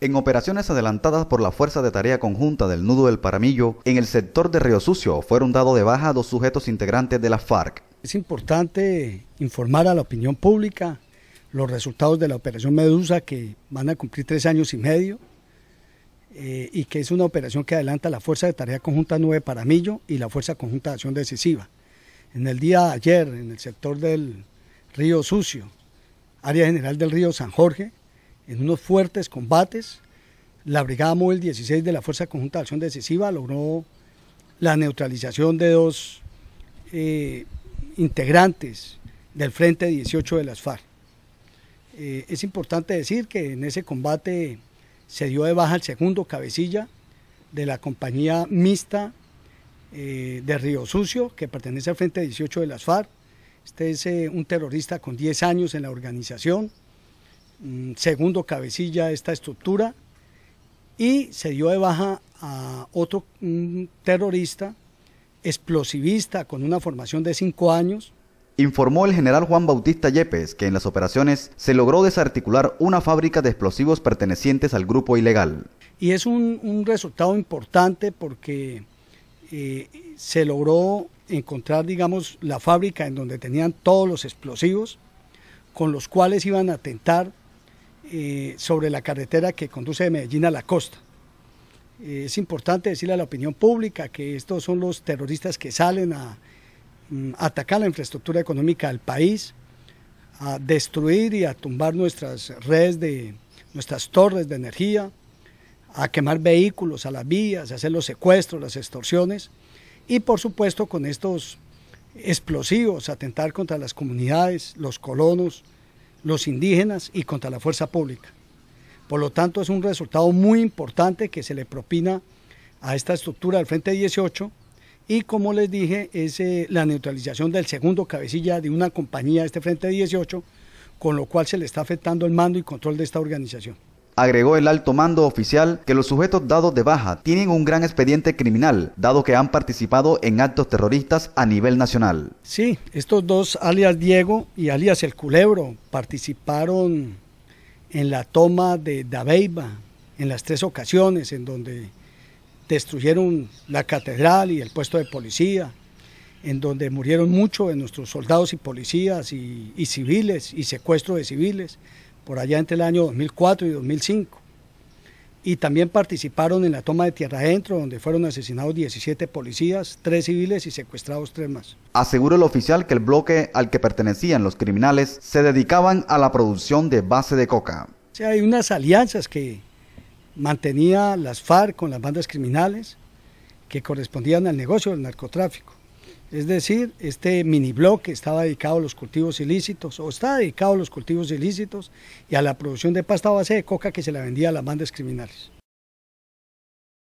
En operaciones adelantadas por la Fuerza de Tarea Conjunta del Nudo del Paramillo, en el sector de Río Sucio fueron dados de baja dos sujetos integrantes de la FARC. Es importante informar a la opinión pública los resultados de la operación Medusa, que van a cumplir tres años y medio, eh, y que es una operación que adelanta la Fuerza de Tarea Conjunta Nueve Paramillo y la Fuerza Conjunta de Acción Decisiva. En el día de ayer, en el sector del Río Sucio, área general del Río San Jorge, en unos fuertes combates. La Brigada Móvil 16 de la Fuerza Conjunta de Acción Decisiva logró la neutralización de dos eh, integrantes del Frente 18 de las FARC. Eh, es importante decir que en ese combate se dio de baja el segundo cabecilla de la compañía mixta eh, de Río Sucio, que pertenece al Frente 18 de las FARC. Este es un terrorista con 10 años en la organización. Mm, segundo cabecilla de esta estructura y se dio de baja a otro mm, terrorista explosivista con una formación de cinco años. Informó el general Juan Bautista Yepes que en las operaciones se logró desarticular una fábrica de explosivos pertenecientes al grupo ilegal. Y es un, resultado importante porque eh, se logró encontrar, digamos, la fábrica en donde tenían todos los explosivos con los cuales iban a atentar eh, sobre la carretera que conduce de Medellín a la costa. Eh, es importante decirle a la opinión pública que estos son los terroristas que salen mm, a, atacar la infraestructura económica del país, a destruir y a tumbar nuestras redes de nuestras torres de energía, a quemar vehículos a las vías, a hacer los secuestros, las extorsiones y por supuesto con estos explosivos, atentar contra las comunidades, los colonos, los indígenas y contra la fuerza pública. Por lo tanto, es un resultado muy importante que se le propina a esta estructura del Frente 18 y como les dije, es eh, la neutralización del segundo cabecilla de una compañía de este Frente 18, con lo cual se le está afectando el mando y control de esta organización. Agregó el alto mando oficial que los sujetos dados de baja tienen un gran expediente criminal, dado que han participado en actos terroristas a nivel nacional. Sí, estos dos, alias Diego y alias El Culebro, participaron en la toma de Dabeiba en las tres ocasiones, en donde destruyeron la catedral y el puesto de policía, en donde murieron muchos de nuestros soldados y policías y, y civiles y secuestro de civiles por allá entre el año 2004 y 2005. Y también participaron en la toma de Tierra Adentro, donde fueron asesinados 17 policías, 3 civiles y secuestrados 3 más. Aseguró el oficial que el bloque al que pertenecían los criminales se dedicaban a la producción de base de coca. hay unas alianzas que mantenía las FARC con las bandas criminales que correspondían al negocio del narcotráfico. Es decir, este mini bloque estaba dedicado a los cultivos ilícitos o está dedicado a los cultivos ilícitos y a la producción de pasta base de coca que se la vendía a las bandas criminales.